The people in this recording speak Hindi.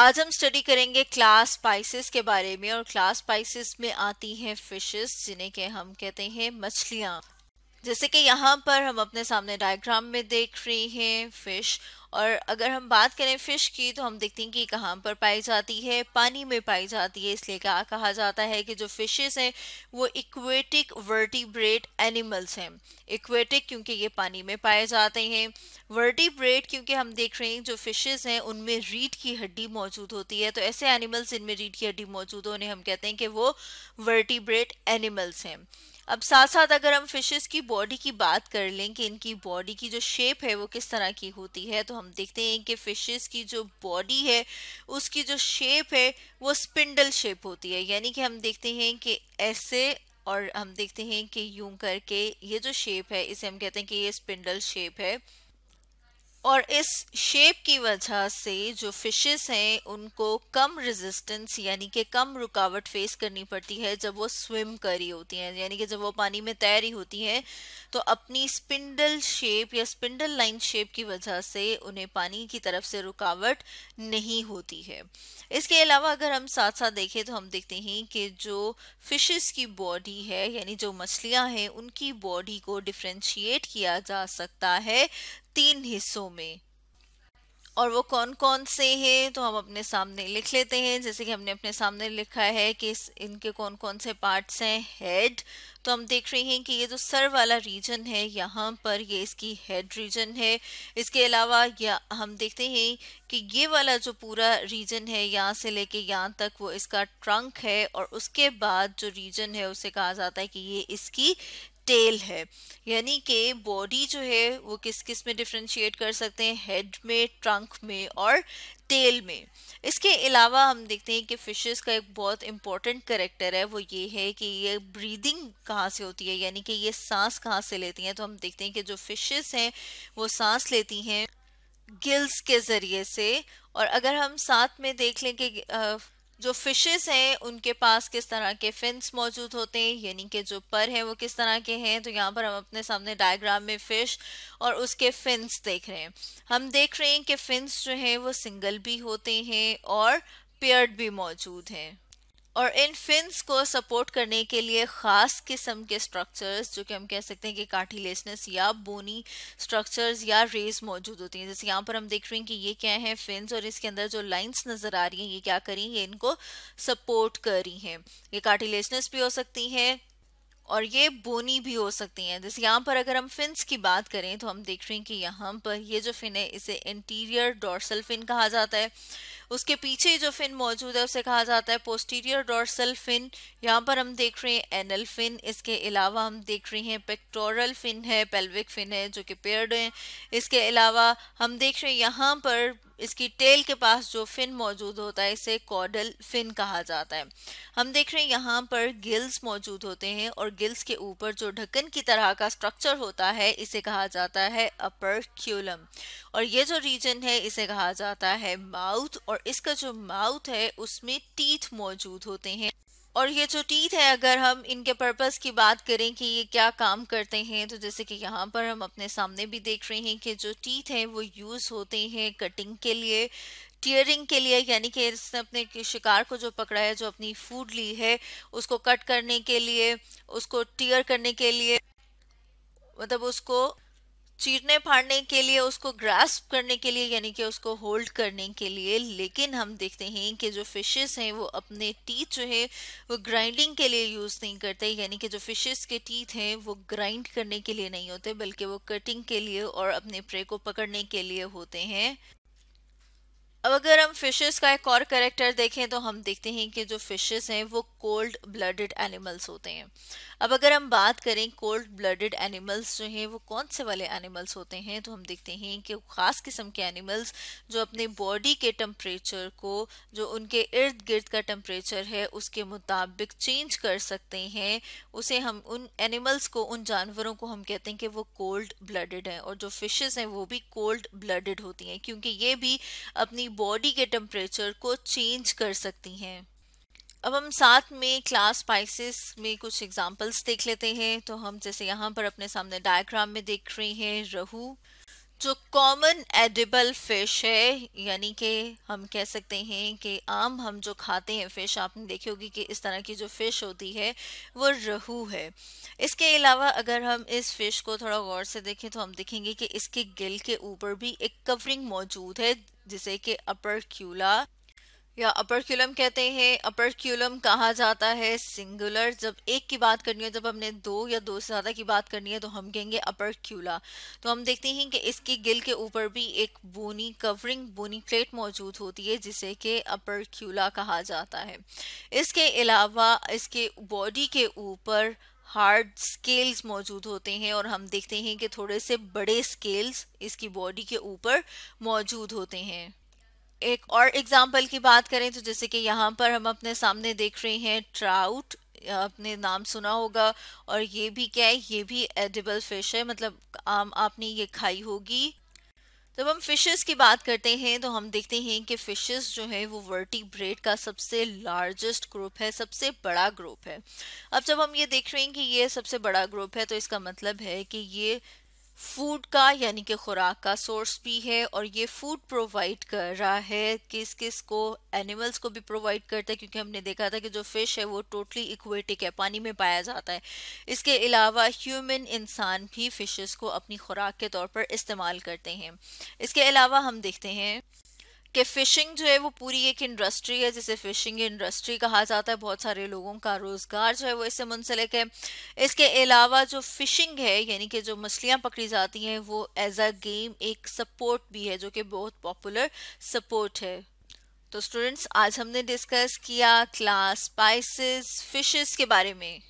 आज हम स्टडी करेंगे क्लास स्पाइसेस के बारे में और क्लास स्पाइसेस में आती हैं फिशेस जिन्हें के हम कहते हैं मछलियाँ जैसे कि यहाँ पर हम अपने सामने डायग्राम में देख रहे हैं फिश और अगर हम बात करें फिश की तो हम देखते हैं कि कहाँ पर पाई जाती है पानी में पाई जाती है इसलिए क्या कहा जाता है कि जो फिशेस हैं वो इक्वेटिक वर्टिब्रेट एनिमल्स हैं इक्वेटिक क्योंकि ये पानी में पाए जाते हैं वर्टिब्रेट क्योंकि हम देख रहे हैं जो फिशेस हैं उनमें रीढ़ की हड्डी मौजूद होती है तो ऐसे एनिमल्स जिनमें रीढ़ की हड्डी मौजूद हो उन्हें हम कहते हैं कि वो वर्टिब्रेट एनिमल्स हैं अब साथ साथ अगर हम फिशेस की बॉडी की बात कर लें कि इनकी बॉडी की जो शेप है वो किस तरह की होती है तो हम देखते हैं कि फिशेस की जो बॉडी है उसकी जो शेप है वो स्पिंडल शेप होती है यानी कि हम देखते हैं कि ऐसे और हम देखते हैं कि यूं करके ये जो शेप है इसे हम कहते हैं कि ये स्पिंडल शेप है और इस शेप की वजह से जो फिशेस हैं उनको कम रेजिस्टेंस यानी कि कम रुकावट फेस करनी पड़ती है जब वो स्विम कर रही होती हैं यानी कि जब वो पानी में तैर रही होती हैं तो अपनी स्पिंडल शेप या स्पिंडल लाइन शेप की वजह से उन्हें पानी की तरफ से रुकावट नहीं होती है इसके अलावा अगर हम साथ साथ देखें तो हम देखते हैं कि जो फिशेस की बॉडी है यानी जो मछलियाँ हैं उनकी बॉडी को डिफ्रेंशिएट किया जा सकता है तीन हिस्सों में और वो कौन कौन से हैं तो हम अपने सामने लिख लेते हैं जैसे कि हमने अपने सामने लिखा है कि इस इनके कौन कौन से पार्ट्स हैं हेड तो हम देख रहे हैं कि ये जो सर वाला रीजन है यहाँ पर ये इसकी हेड रीजन है इसके अलावा या हम देखते हैं कि ये वाला जो पूरा रीजन है यहाँ से लेके यहाँ तक वो इसका ट्रंक है और उसके बाद जो रीजन है उसे कहा जाता है कि ये इसकी टेल है यानी कि बॉडी जो है वो किस किस में डिफ्रेंशिएट कर सकते हैं हेड में ट्रंक में और टेल में इसके अलावा हम देखते हैं कि फिशेस का एक बहुत इम्पॉर्टेंट करेक्टर है वो ये है कि ये ब्रीदिंग कहाँ से होती है यानी कि ये सांस कहाँ से लेती हैं तो हम देखते हैं कि जो फिशेस हैं वो सांस लेती हैं गिल्स के ज़रिए से और अगर हम साथ में देख लें कि जो फिशेस हैं उनके पास किस तरह के फिंस मौजूद होते हैं यानी कि जो पर हैं वो किस तरह के हैं तो यहाँ पर हम अपने सामने डायग्राम में फिश और उसके फिंस देख रहे हैं हम देख रहे हैं कि फिंस जो हैं वो सिंगल भी होते हैं और पेयर्ड भी मौजूद हैं और इन फिन्स को सपोर्ट करने के लिए ख़ास किस्म के स्ट्रक्चर्स जो कि हम कह सकते हैं कि कार्टिलेसनेस या बोनी स्ट्रक्चर्स या रेज मौजूद होती हैं जैसे यहाँ पर हम देख रहे हैं कि ये क्या है फिन्स और इसके अंदर जो लाइंस नज़र आ रही हैं ये क्या करी ये इनको सपोर्ट कर रही हैं ये कार्टिलेजनस भी हो सकती है और ये बोनी भी हो सकती हैं जैसे यहाँ पर अगर हम फिन्स की बात करें तो हम देख रहे हैं कि यहाँ पर ये जो फिन है इसे इंटीरियर डोर्सल फिन कहा जाता है उसके पीछे जो फिन मौजूद है उसे कहा जाता है पोस्टीरियर डोर्सल फिन यहाँ पर हम देख रहे हैं एनल फिन इसके अलावा हम देख रहे हैं पेक्टोरल फिन है पेल्विक फिन है जो कि पेयर्ड है इसके अलावा हम देख रहे हैं यहाँ पर इसकी टेल के पास जो फिन मौजूद होता है इसे कॉडल फिन कहा जाता है हम देख रहे हैं यहाँ पर गिल्स मौजूद होते हैं और गिल्स के ऊपर जो ढक्कन की तरह का स्ट्रक्चर होता है इसे कहा जाता है अपर क्यूलम और ये जो रीजन है इसे कहा जाता है माउथ और इसका जो माउथ है उसमें टीथ मौजूद होते हैं और ये जो टीथ है अगर हम इनके पर्पस की बात करें कि ये क्या काम करते हैं तो जैसे कि यहाँ पर हम अपने सामने भी देख रहे हैं कि जो टीथ है वो यूज़ होते हैं कटिंग के लिए टीयरिंग के लिए यानी कि इसने अपने शिकार को जो पकड़ा है जो अपनी फूड ली है उसको कट करने के लिए उसको टीयर करने के लिए मतलब उसको चीरने फाड़ने के लिए उसको ग्रास्प करने के लिए यानी कि उसको होल्ड करने के लिए लेकिन हम देखते हैं कि जो फिशेस हैं वो अपने टीथ जो है वो ग्राइंडिंग के लिए यूज़ नहीं करते यानी कि जो फिशेस के टीथ हैं वो ग्राइंड करने के लिए नहीं होते बल्कि वो कटिंग के लिए और अपने प्रे को पकड़ने के लिए होते हैं अब अगर हम फिशेस का एक और करेक्टर देखें तो हम देखते हैं कि जो फिशेस हैं वो कोल्ड ब्लडेड एनिमल्स होते हैं अब अगर हम बात करें कोल्ड ब्लडेड एनिमल्स जो हैं वो कौन से वाले एनिमल्स होते हैं तो हम देखते हैं कि ख़ास किस्म के एनिमल्स जो अपने बॉडी के टम्परेचर को जो उनके इर्द गिर्द का टम्परेचर है उसके मुताबिक चेंज कर सकते हैं उसे हम उन एनिमल्स को उन जानवरों को हम कहते हैं कि वो कोल्ड ब्लडेड हैं और जो फिशेज़ हैं वो भी कोल्ड ब्लडेड होती हैं क्योंकि ये भी अपनी बॉडी के टेम्परेचर को चेंज कर सकती हैं अब हम साथ में क्लास स्पाइसेस में कुछ एग्जांपल्स देख लेते हैं तो हम जैसे यहाँ पर अपने सामने डायग्राम में देख रहे हैं रहू जो कॉमन एडिबल फिश है यानी कि हम कह सकते हैं कि आम हम जो खाते हैं फ़िश आपने देखी होगी कि इस तरह की जो फ़िश होती है वो रहू है इसके अलावा अगर हम इस फ़िश को थोड़ा गौर से देखें तो हम देखेंगे कि इसके गिल के ऊपर भी एक कवरिंग मौजूद है जिसे कि अपर क्यूला या अपरक्यूलम कहते हैं अपरक्यूलम कहा जाता है सिंगुलर जब एक की बात करनी है जब हमने दो या दो से ज़्यादा की बात करनी है तो हम कहेंगे अपरक्यूला तो हम देखते हैं कि इसकी गिल के ऊपर भी एक बोनी कवरिंग बोनी प्लेट मौजूद होती है जिसे कि अपरक्यूला कहा जाता है इसके अलावा इसके बॉडी के ऊपर हार्ड स्केल्स मौजूद होते हैं और हम देखते हैं कि थोड़े से बड़े स्केल्स इसकी बॉडी के ऊपर मौजूद होते हैं एक और एग्जाम्पल की बात करें तो जैसे कि यहाँ पर हम अपने सामने देख रहे हैं ट्राउट आपने नाम सुना होगा और ये भी क्या है ये भी एडिबल फिश है मतलब आम आपने ये खाई होगी जब हम फिशेस की बात करते हैं तो हम देखते हैं कि फिशेस जो है वो वर्टिब्रेट का सबसे लार्जेस्ट ग्रुप है सबसे बड़ा ग्रुप है अब जब हम ये देख रहे हैं कि ये सबसे बड़ा ग्रुप है तो इसका मतलब है कि ये फूड का यानी कि खुराक का सोर्स भी है और ये फूड प्रोवाइड कर रहा है किस किस को एनिमल्स को भी प्रोवाइड करता है क्योंकि हमने देखा था कि जो फिश है वो टोटली इक्वेटिक है पानी में पाया जाता है इसके अलावा ह्यूमन इंसान भी फिशेस को अपनी खुराक के तौर पर इस्तेमाल करते हैं इसके अलावा हम देखते हैं कि फ़िशिंग जो है वो पूरी एक इंडस्ट्री है जिसे फ़िशिंग इंडस्ट्री कहा जाता है बहुत सारे लोगों का रोज़गार जो है वो इससे मुंसलिक है इसके अलावा जो फ़िशिंग है यानी कि जो मछलियाँ पकड़ी जाती हैं वो एज अ गेम एक सपोर्ट भी है जो कि बहुत पॉपुलर सपोर्ट है तो स्टूडेंट्स आज हमने डिस्कस किया क्लास स्पाइसिस फिशेस के बारे में